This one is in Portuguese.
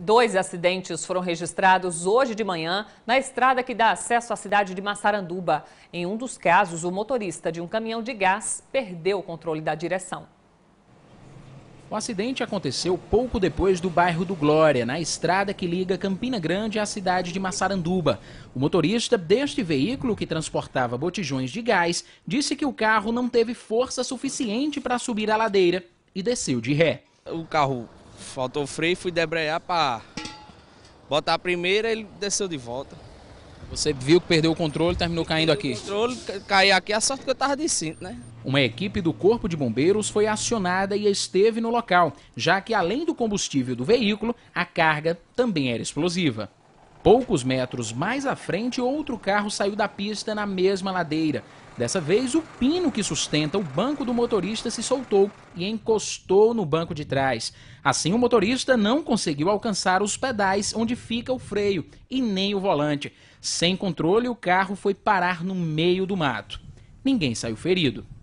Dois acidentes foram registrados hoje de manhã na estrada que dá acesso à cidade de Massaranduba. Em um dos casos, o motorista de um caminhão de gás perdeu o controle da direção. O acidente aconteceu pouco depois do bairro do Glória, na estrada que liga Campina Grande à cidade de Massaranduba. O motorista deste veículo, que transportava botijões de gás, disse que o carro não teve força suficiente para subir a ladeira e desceu de ré. O carro Faltou freio, fui debrear para botar a primeira, ele desceu de volta. Você viu que perdeu o controle e terminou caindo aqui? O controle, caí aqui, a sorte que eu estava de cinto, né? Uma equipe do Corpo de Bombeiros foi acionada e esteve no local, já que além do combustível do veículo, a carga também era explosiva. Poucos metros mais à frente, outro carro saiu da pista na mesma ladeira. Dessa vez, o pino que sustenta o banco do motorista se soltou e encostou no banco de trás. Assim, o motorista não conseguiu alcançar os pedais onde fica o freio e nem o volante. Sem controle, o carro foi parar no meio do mato. Ninguém saiu ferido.